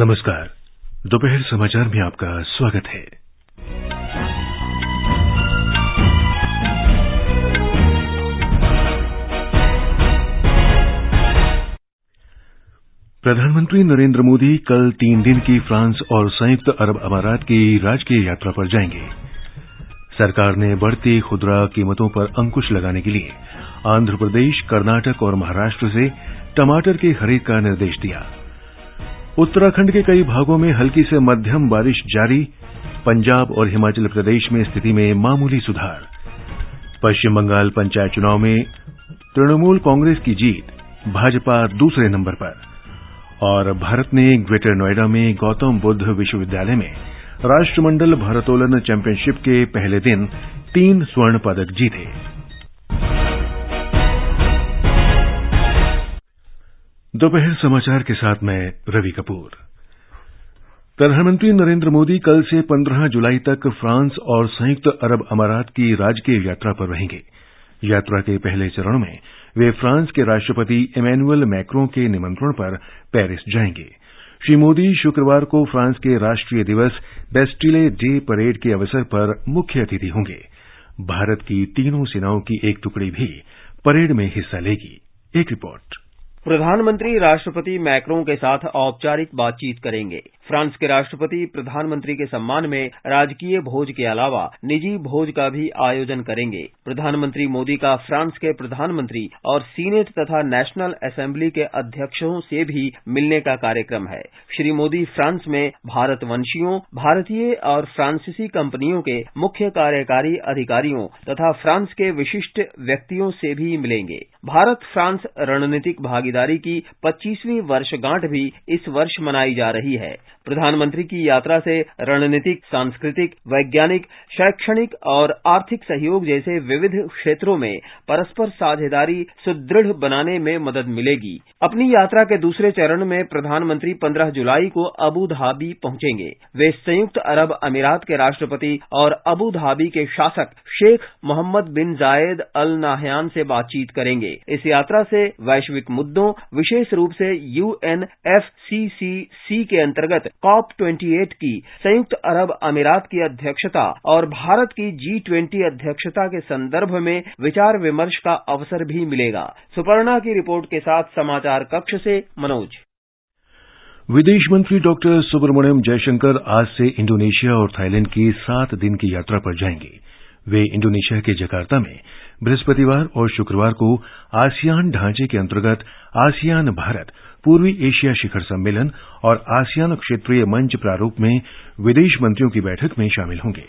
नमस्कार दोपहर समाचार में आपका स्वागत है प्रधानमंत्री नरेंद्र मोदी कल तीन दिन की फ्रांस और संयुक्त अरब अमारात की राजकीय यात्रा पर जाएंगे सरकार ने बढ़ती खुदरा कीमतों पर अंकुश लगाने के लिए आंध्र प्रदेश कर्नाटक और महाराष्ट्र से टमाटर की खरीद का निर्देश दिया है उत्तराखंड के कई भागों में हल्की से मध्यम बारिश जारी पंजाब और हिमाचल प्रदेश में स्थिति में मामूली सुधार पश्चिम बंगाल पंचायत चुनाव में तृणमूल कांग्रेस की जीत भाजपा दूसरे नंबर पर और भारत ने ग्रेटर नोएडा में गौतम बुद्ध विश्वविद्यालय में राष्ट्रमंडल भारतोलन चैंपियनशिप के पहले दिन तीन स्वर्ण पदक जीते दोपहर समाचार के साथ मैं रवि कपूर प्रधानमंत्री नरेंद्र मोदी कल से 15 जुलाई तक फ्रांस और संयुक्त अरब अमारात की राजकीय यात्रा पर रहेंगे यात्रा के पहले चरण में वे फ्रांस के राष्ट्रपति इमैनुअल मैक्रों के निमंत्रण पर पेरिस जाएंगे श्री मोदी शुक्रवार को फ्रांस के राष्ट्रीय दिवस बेस्टिले डे परेड के अवसर पर मुख्य अतिथि होंगे भारत की तीनों सेनाओं की एक टुकड़ी भी परेड में हिस्सा लेगी एक रिपोर्ट प्रधानमंत्री राष्ट्रपति मैक्रों के साथ औपचारिक बातचीत करेंगे फ्रांस के राष्ट्रपति प्रधानमंत्री के सम्मान में राजकीय भोज के अलावा निजी भोज का भी आयोजन करेंगे प्रधानमंत्री मोदी का फ्रांस के प्रधानमंत्री और सीनेट तथा नेशनल असेंबली के अध्यक्षों से भी मिलने का कार्यक्रम है श्री मोदी फ्रांस में भारतवंशियों भारतीय और फ्रांसीसी कंपनियों के मुख्य कार्यकारी अधिकारियों तथा फ्रांस के विशिष्ट व्यक्तियों से भी मिलेंगे भारत फ्रांस रणनीतिक भागीदारी की पच्चीसवीं वर्षगांठ भी इस वर्ष मनाई जा रही है प्रधानमंत्री की यात्रा से रणनीतिक सांस्कृतिक वैज्ञानिक शैक्षणिक और आर्थिक सहयोग जैसे विविध क्षेत्रों में परस्पर साझेदारी सुदृढ़ बनाने में मदद मिलेगी अपनी यात्रा के दूसरे चरण में प्रधानमंत्री पंद्रह जुलाई को अबू धाबी पहुंचेंगे वे संयुक्त अरब अमीरात के राष्ट्रपति और अबू धाबी के शासक शेख मोहम्मद बिन जायद अल नाहयान से बातचीत करेंगे इस यात्रा से वैश्विक मुद्दों विशेष रूप से यूएनएफसीसीसी के अंतर्गत कॉप ट्वेंटी एट की संयुक्त अरब अमीरात की अध्यक्षता और भारत की जी ट्वेंटी अध्यक्षता के संदर्भ में विचार विमर्श का अवसर भी मिलेगा सुपर्णा की रिपोर्ट के साथ समाचार कक्ष से मनोज विदेश मंत्री डॉक्टर सुब्रमण्यम जयशंकर आज से इंडोनेशिया और थाईलैंड की सात दिन की यात्रा पर जाएंगे वे इंडोनेशिया के जकार्ता में बृहस्पतिवार और शुक्रवार को आसियान ढांचे के अंतर्गत आसियान भारत पूर्वी एशिया शिखर सम्मेलन और आसियान क्षेत्रीय मंच प्रारूप में विदेश मंत्रियों की बैठक में शामिल होंगे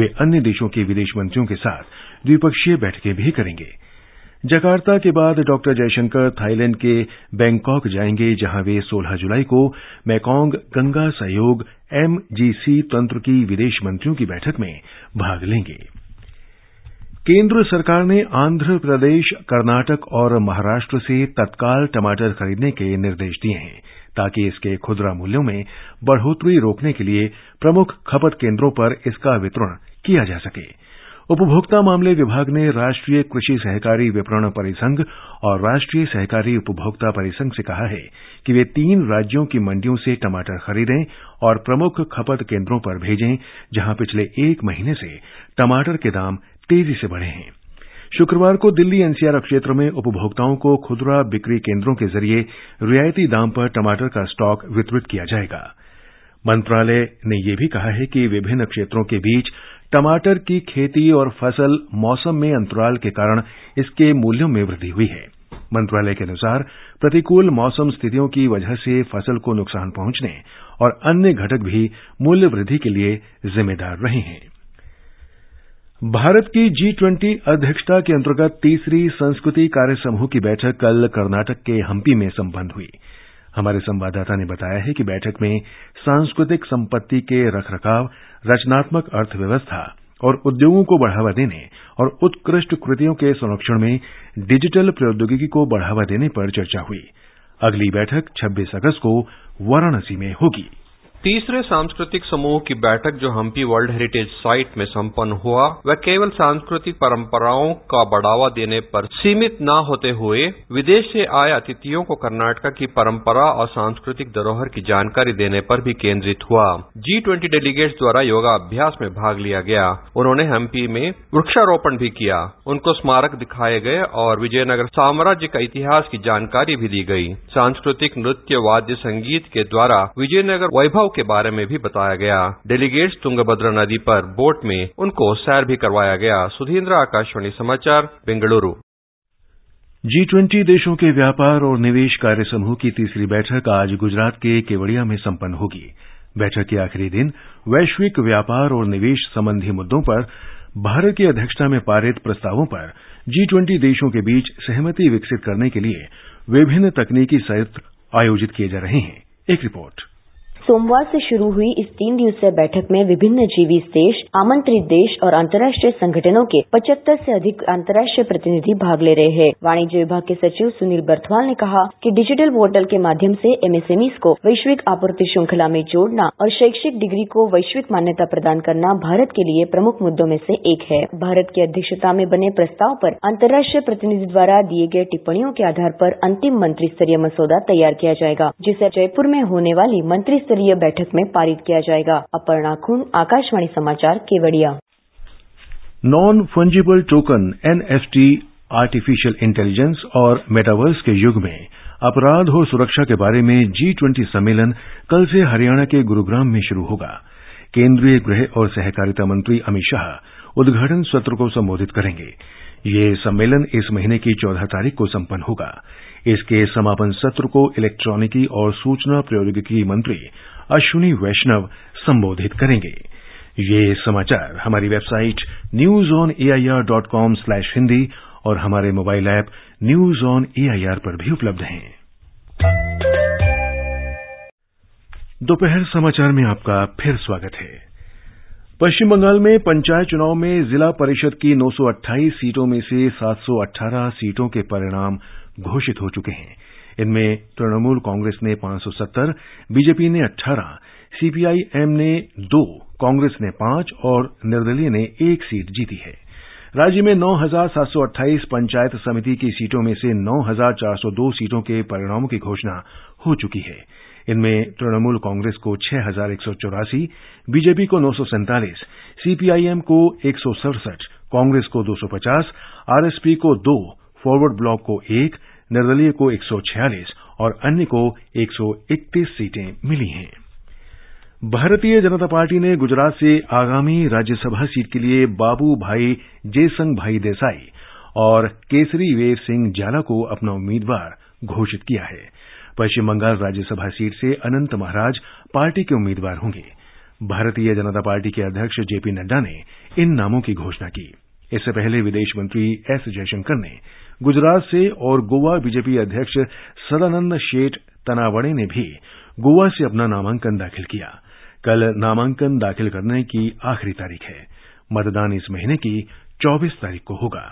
वे अन्य देशों के विदेश मंत्रियों के साथ द्विपक्षीय बैठकें भी करेंगे जकार्ता के बाद डॉ जयशंकर थाईलैंड के बैंकॉक जाएंगे जहां वे 16 जुलाई को मैकोंग गंगा सहयोग एमजीसी तंत्र की विदेश मंत्रियों की बैठक में भाग लेंगे केंद्र सरकार ने आंध्र प्रदेश कर्नाटक और महाराष्ट्र से तत्काल टमाटर खरीदने के निर्देश दिए हैं ताकि इसके खुदरा मूल्यों में बढ़ोतरी रोकने के लिए प्रमुख खपत केंद्रों पर इसका वितरण किया जा सके उपभोक्ता मामले विभाग ने राष्ट्रीय कृषि सहकारी विपणन परिसंघ और राष्ट्रीय सहकारी उपभोक्ता परिसंघ से कहा है कि वे तीन राज्यों की मंडियों से टमाटर खरीदें और प्रमुख खपत केंद्रों पर भेजें जहां पिछले एक महीने से टमाटर के दाम तेजी से बढ़े हैं शुक्रवार को दिल्ली एनसीआर क्षेत्र में उपभोक्ताओं को खुदरा बिक्री केंद्रों के जरिए रियायती दाम पर टमाटर का स्टॉक वितरित किया जाएगा मंत्रालय ने यह भी कहा है कि विभिन्न क्षेत्रों के बीच टमाटर की खेती और फसल मौसम में अंतराल के कारण इसके मूल्यों में वृद्धि हुई है मंत्रालय के अनुसार प्रतिकूल मौसम स्थितियों की वजह से फसल को नुकसान पहुंचने और अन्य घटक भी मूल्य वृद्धि के लिए जिम्मेदार रहे हैं भारत की जी ट्वेंटी अध्यक्षता के अंतर्गत तीसरी संस्कृति कार्य समूह की बैठक कल कर्नाटक के हम्पी में संपन्न हुई हमारे संवाददाता ने बताया है कि बैठक में सांस्कृतिक संपत्ति के रखरखाव रचनात्मक अर्थव्यवस्था और उद्योगों को बढ़ावा देने और उत्कृष्ट कृतियों के संरक्षण में डिजिटल प्रौद्योगिकी को बढ़ावा देने पर चर्चा हुई अगली बैठक 26 अगस्त को वाराणसी में होगी तीसरे सांस्कृतिक समूह की बैठक जो हम्पी वर्ल्ड हेरिटेज साइट में संपन्न हुआ वह केवल सांस्कृतिक परंपराओं का बढ़ावा देने पर सीमित न होते हुए विदेश से आए अतिथियों को कर्नाटक की परंपरा और सांस्कृतिक धरोहर की जानकारी देने पर भी केंद्रित हुआ जी ट्वेंटी डेलीगेट्स द्वारा योगा अभ्यास में भाग लिया गया उन्होंने हम्पी में वृक्षारोपण भी किया उनको स्मारक दिखाए गए और विजयनगर साम्राज्य का इतिहास की जानकारी भी दी गई सांस्कृतिक नृत्य वाद्य संगीत के द्वारा विजयनगर वैभव के बारे में भी बताया गया डेलीगेट्स तुंगभद्रा नदी पर बोट में उनको सैर भी करवाया गया सुधींद्र आकाशवाणी समाचार बेंगलुरु जी ट्वेंटी देशों के व्यापार और निवेश कार्य समूह की तीसरी बैठक आज गुजरात के केवड़िया में संपन्न होगी बैठक के आखिरी दिन वैश्विक व्यापार और निवेश संबंधी मुद्दों पर भारत की अध्यक्षता में पारित प्रस्तावों पर जी ट्वेंटी देशों के बीच सहमति विकसित करने के लिए विभिन्न तकनीकी संयुक्त आयोजित किए जा रहे हैं एक रिपोर्ट सोमवार से शुरू हुई इस तीन दिवसीय बैठक में विभिन्न जीवी देश आमंत्रित देश और अंतर्राष्ट्रीय संगठनों के पचहत्तर से अधिक अंतर्राष्ट्रीय प्रतिनिधि भाग ले रहे हैं वाणिज्य विभाग के सचिव सुनील बर्थवाल ने कहा कि डिजिटल पोर्टल के माध्यम से एमएसएमई को वैश्विक आपूर्ति श्रृंखला में जोड़ना और शैक्षिक डिग्री को वैश्विक मान्यता प्रदान करना भारत के लिए प्रमुख मुद्दों में से एक है भारत की अध्यक्षता में बने प्रस्ताव पर अंतर्राष्ट्रीय प्रतिनिधि द्वारा दिए गए टिप्पणियों के आधार पर अंतिम मंत्री स्तरीय मसौदा तैयार किया जाएगा जिसे जयपुर में होने वाली मंत्री स्तरीय बैठक में पारित किया जाएगा अपर्णा खुण आकाशवाणी समाचार Kevadia non fungible token NFT artificial intelligence और मेटावर्स के युग में अपराध और सुरक्षा के बारे में जी ट्वेंटी सम्मेलन कल से हरियाणा के गुरुग्राम में शुरू होगा केंद्रीय गृह और सहकारिता मंत्री अमित शाह उद्घाटन सत्र को संबोधित करेंगे ये सम्मेलन इस महीने की चौदह तारीख को संपन्न होगा इसके समापन सत्र को इलेक्ट्रॉनिकी और सूचना प्रौद्योगिकी मंत्री अश्विनी वैष्णव संबोधित करेंगे ये समाचार हमारी website news on AIR dot com slash Hindi और हमारे mobile app news on AIR पर भी उपलब्ध हैं दोपहर समाचार में आपका फिर स्वागत है पश्चिम बंगाल में पंचायत चुनाव में जिला परिषद की 928 सीटों में से 718 सीटों के परिणाम घोषित हो चुके हैं इनमें तृणमूल कांग्रेस ने 570, बीजेपी ने 18, सीपीआईएम ने दो कांग्रेस ने पांच और निर्दलीय ने एक सीट जीती है राज्य में 9,728 पंचायत समिति की सीटों में से 9,402 सीटों के परिणामों की घोषणा हो चुकी है इनमें तृणमूल कांग्रेस को छह हजार एक सौ चौरासी बीजेपी को नौ सौ सैंतालीस सीपीआईएम को एक सौ सड़सठ कांग्रेस को दो सौ पचास आरएसपी को दो फॉरवर्ड ब्लॉक को एक निर्दलीय को एक सौ छियालीस और अन्य को एक सौ इकतीस सीटें मिली हैं भारतीय जनता पार्टी ने गुजरात से आगामी राज्यसभा सीट के लिए बाबू भाई जयसंग भाई देसाई और केसरी वेर सिंह जाला को अपना उम्मीदवार घोषित किया है पश्चिम बंगाल राज्यसभा सीट से अनंत महाराज पार्टी के उम्मीदवार होंगे भारतीय जनता पार्टी के अध्यक्ष जेपी नड्डा ने इन नामों की घोषणा की इससे पहले विदेश मंत्री एस जयशंकर ने गुजरात से और गोवा बीजेपी अध्यक्ष सदानंद शेठ तनावड़े ने भी गोवा से अपना नामांकन दाखिल किया कल नामांकन दाखिल करने की आखिरी तारीख है मतदान इस महीने की 24 तारीख को होगा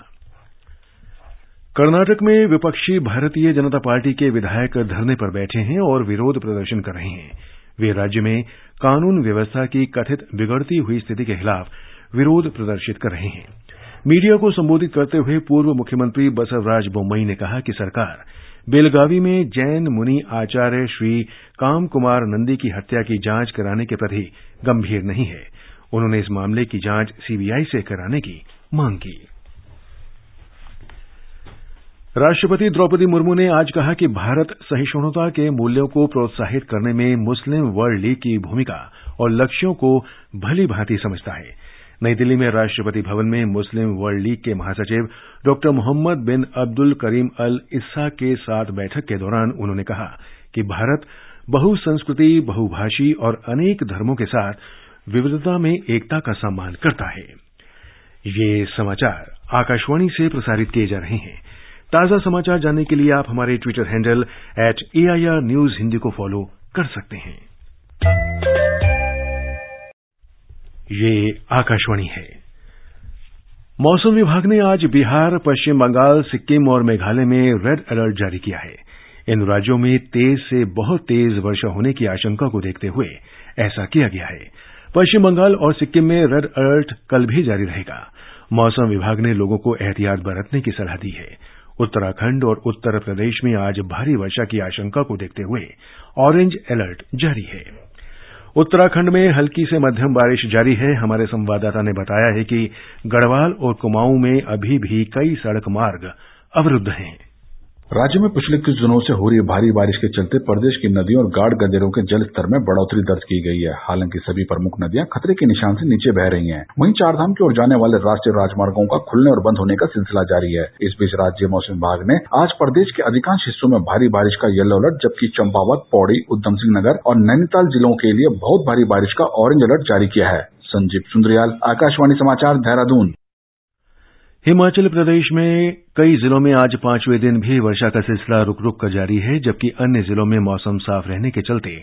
कर्नाटक में विपक्षी भारतीय जनता पार्टी के विधायक धरने पर बैठे हैं और विरोध प्रदर्शन कर रहे हैं वे राज्य में कानून व्यवस्था की कथित बिगड़ती हुई स्थिति के खिलाफ विरोध प्रदर्शित कर रहे हैं मीडिया को संबोधित करते हुए पूर्व मुख्यमंत्री बसवराज बोम्मई ने कहा कि सरकार बेलगावी में जैन मुनि आचार्य श्री काम कुमार नंदी की हत्या की जांच कराने के प्रति गंभीर नहीं है उन्होंने इस मामले की जांच सीबीआई से कराने की मांग की राष्ट्रपति द्रौपदी मुर्मू ने आज कहा कि भारत सहिष्णुता के मूल्यों को प्रोत्साहित करने में मुस्लिम वर्ल्ड लीग की भूमिका और लक्ष्यों को भली भांति समझता है नई दिल्ली में राष्ट्रपति भवन में मुस्लिम वर्ल्ड लीग के महासचिव डॉ मोहम्मद बिन अब्दुल करीम अल इस्सा के साथ बैठक के दौरान उन्होंने कहा कि भारत बहुसंस्कृति बहुभाषी और अनेक धर्मों के साथ विविधता में एकता का सम्मान करता है ये समाचार आकाशवाणी से प्रसारित किए जा रहे हैं ताजा समाचार जानने के लिए आप हमारे Twitter handle at A news Hindi को फॉलो कर सकते हैं ये आकाशवाणी है मौसम विभाग ने आज बिहार पश्चिम बंगाल सिक्किम और मेघालय में रेड अलर्ट जारी किया है इन राज्यों में तेज से बहुत तेज वर्षा होने की आशंका को देखते हुए ऐसा किया गया है पश्चिम बंगाल और सिक्किम में रेड अलर्ट कल भी जारी रहेगा मौसम विभाग ने लोगों को एहतियात बरतने की सलाह दी है उत्तराखंड और उत्तर प्रदेश में आज भारी वर्षा की आशंका को देखते हुए ऑरेंज अलर्ट जारी है उत्तराखंड में हल्की से मध्यम बारिश जारी है हमारे संवाददाता ने बताया है कि गढ़वाल और कुमाऊं में अभी भी कई सड़क मार्ग अवरूद्व हैं राज्य में पिछले कुछ दिनों से हो रही भारी बारिश के चलते प्रदेश की नदियों और गाढ़ गंदेरों के जल स्तर में बढ़ोतरी दर्ज की गई है हालांकि सभी प्रमुख नदियां खतरे के निशान से नीचे बह रही हैं वहीं चारधाम की ओर जाने वाले राष्ट्रीय राजमार्गों का खुलने और बंद होने का सिलसिला जारी है इस बीच राज्य मौसम विभाग ने आज प्रदेश के अधिकांश हिस्सों में भारी बारिश का येलो अलर्ट जबकि चंपावत पौड़ी उधम सिंह नगर और नैनीताल जिलों के लिए बहुत भारी बारिश का ऑरेंज अलर्ट जारी किया है संजीव सुंदरियाल आकाशवाणी समाचार देहरादून हिमाचल प्रदेश में कई जिलों में आज पांचवें दिन भी वर्षा का सिलसिला रुक रुक कर जारी है जबकि अन्य जिलों में मौसम साफ रहने के चलते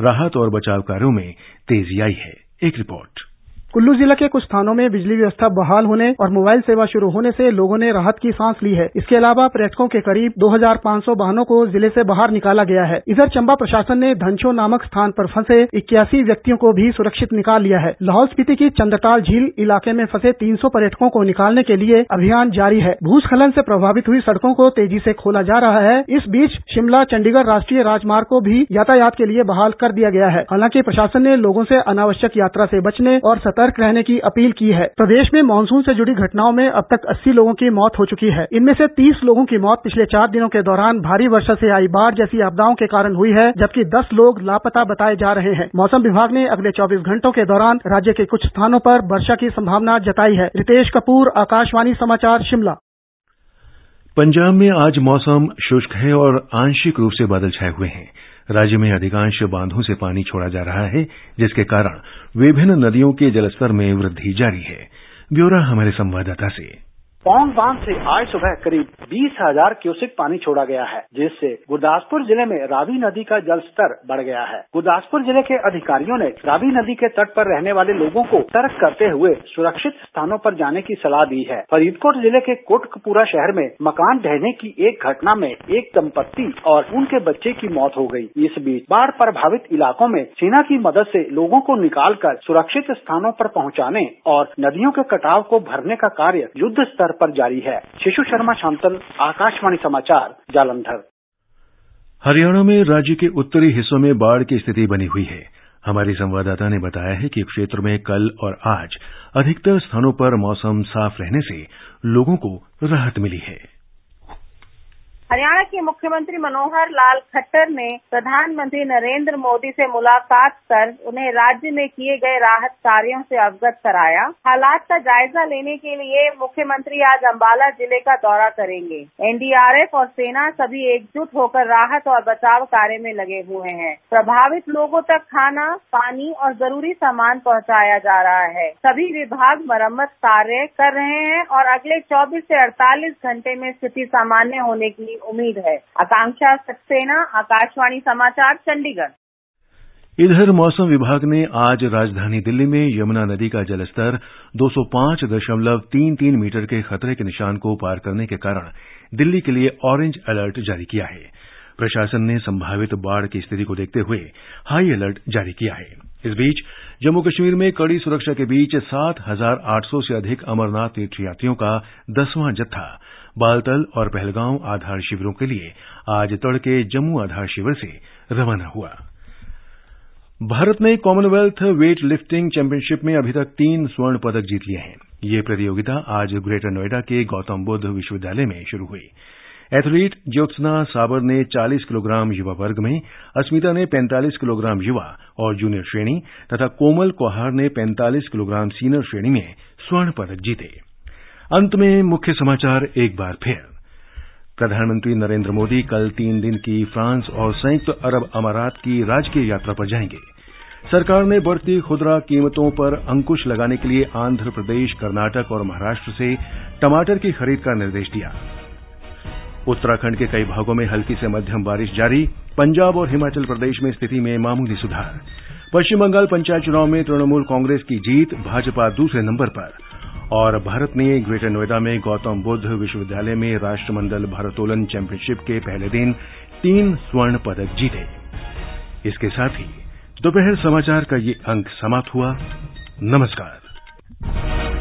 राहत और बचाव कार्यों में तेजी आई है एक रिपोर्ट कुल्लू जिला के कुछ स्थानों में बिजली व्यवस्था बहाल होने और मोबाइल सेवा शुरू होने से लोगों ने राहत की सांस ली है इसके अलावा पर्यटकों के करीब दो हजार सौ वाहनों को जिले से बाहर निकाला गया है इधर चंबा प्रशासन ने धनशो नामक स्थान पर फंसे इक्यासी व्यक्तियों को भी सुरक्षित निकाल लिया है लाहौल स्पीति की चंद्रताल झील इलाके में फंसे तीन सौ पर्यटकों को निकालने के लिए अभियान जारी है भूस्खलन से प्रभावित हुई सड़कों को तेजी से खोला जा रहा है इस बीच शिमला चंडीगढ़ राष्ट्रीय राजमार्ग को भी यातायात के लिए बहाल कर दिया गया है हालांकि प्रशासन ने लोगों से अनावश्यक यात्रा से बचने और सतर्क सतर्क रहने की अपील की है प्रदेश में मानसून से जुड़ी घटनाओं में अब तक अस्सी लोगों की मौत हो चुकी है इनमें से तीस लोगों की मौत पिछले चार दिनों के दौरान भारी वर्षा से आई बाढ़ जैसी आपदाओं के कारण हुई है जबकि दस लोग लापता बताए जा रहे हैं मौसम विभाग ने अगले चौबीस घंटों के दौरान राज्य के कुछ स्थानों पर वर्षा की संभावना जताई है रितेश कपूर आकाशवाणी समाचार शिमला पंजाब में आज मौसम शुष्क है और आंशिक रूप से बादल छाए हुए हैं राज्य में अधिकांश बांधों से पानी छोड़ा जा रहा है जिसके कारण विभिन्न नदियों के जलस्तर में वृद्धि जारी है ब्यौरा हमारे संवाददाता से पौंग बांध से आज सुबह करीब बीस हजार क्यूसेक पानी छोड़ा गया है जिससे गुरदासपुर जिले में रावी नदी का जलस्तर बढ़ गया है गुरदासपुर जिले के अधिकारियों ने रावी नदी के तट पर रहने वाले लोगों को सतर्क करते हुए सुरक्षित स्थानों पर जाने की सलाह दी है फरीदकोट जिले के कोटकपुरा शहर में मकान ढहने की एक घटना में एक दंपत्ति और उनके बच्चे की मौत हो गयी इस बीच बाढ़ प्रभावित इलाकों में सेना की मदद ऐसी लोगों को निकाल कर सुरक्षित स्थानों आरोप पहुँचाने और नदियों के कटाव को भरने का कार्य युद्ध स्तर पर जारी है शिशु शर्मा शांतल आकाशवाणी समाचार जालंधर हरियाणा में राज्य के उत्तरी हिस्सों में बाढ़ की स्थिति बनी हुई है हमारे संवाददाता ने बताया है कि क्षेत्र में कल और आज अधिकतर स्थानों पर मौसम साफ रहने से लोगों को राहत मिली है हरियाणा के मुख्यमंत्री मनोहर लाल खट्टर ने प्रधानमंत्री नरेंद्र मोदी से मुलाकात कर उन्हें राज्य में किए गए राहत कार्यों से अवगत कराया हालात का जायजा लेने के लिए मुख्यमंत्री आज अम्बाला जिले का दौरा करेंगे एनडीआरएफ और सेना सभी एकजुट होकर राहत और बचाव कार्य में लगे हुए हैं प्रभावित लोगों तक खाना पानी और जरूरी सामान पहुँचाया जा रहा है सभी विभाग मरम्मत कार्य कर रहे हैं और अगले चौबीस ऐसी अड़तालीस घंटे में स्थिति सामान्य होने की उम्मीद है आकांक्षा सक्सेना आकाशवाणी समाचार चंडीगढ़ इधर मौसम विभाग ने आज राजधानी दिल्ली में यमुना नदी का जलस्तर 205.33 मीटर के खतरे के निशान को पार करने के कारण दिल्ली के लिए ऑरेंज अलर्ट जारी किया है प्रशासन ने संभावित बाढ़ की स्थिति को देखते हुए हाई अलर्ट जारी किया है इस बीच जम्मू कश्मीर में कड़ी सुरक्षा के बीच 7,800 से अधिक अमरनाथ तीर्थयात्रियों का दसवां जत्था बालतल और पहलगांव आधार शिविरों के लिए आज तड़के जम्मू आधार शिविर से रवाना हुआ भारत ने कॉमनवेल्थ वेट लिफ्टिंग चैंपियनशिप में अभी तक तीन स्वर्ण पदक जीत लिए हैं ये प्रतियोगिता आज ग्रेटर नोएडा के गौतम बुद्ध विश्वविद्यालय में शुरू हुई एथलीट ज्योत्सना साबर ने 40 किलोग्राम युवा वर्ग में अस्मिता ने 45 किलोग्राम युवा और जूनियर श्रेणी तथा कोमल कोहार ने 45 किलोग्राम सीनियर श्रेणी में स्वर्ण पदक जीते अंत में मुख्य समाचार एक बार फिर प्रधानमंत्री नरेंद्र मोदी कल तीन दिन की फ्रांस और संयुक्त अरब अमारात की राजकीय यात्रा पर जाएंगे सरकार ने बढ़ती खुदरा कीमतों पर अंकुश लगाने के लिए आंध्र प्रदेश कर्नाटक और महाराष्ट्र से टमाटर की खरीद का निर्देश दिया उत्तराखंड के कई भागों में हल्की से मध्यम बारिश जारी पंजाब और हिमाचल प्रदेश में स्थिति में मामूली सुधार पश्चिम बंगाल पंचायत चुनाव में तृणमूल कांग्रेस की जीत भाजपा दूसरे नंबर पर और भारत ने ग्रेटर नोएडा में गौतम बुद्ध विश्वविद्यालय में राष्ट्रमंडल भारतोलन चैंपियनशिप के पहले दिन तीन स्वर्ण पदक जीते इसके साथ ही दोपहर समाचार का ये अंक समाप्त हुआ नमस्कार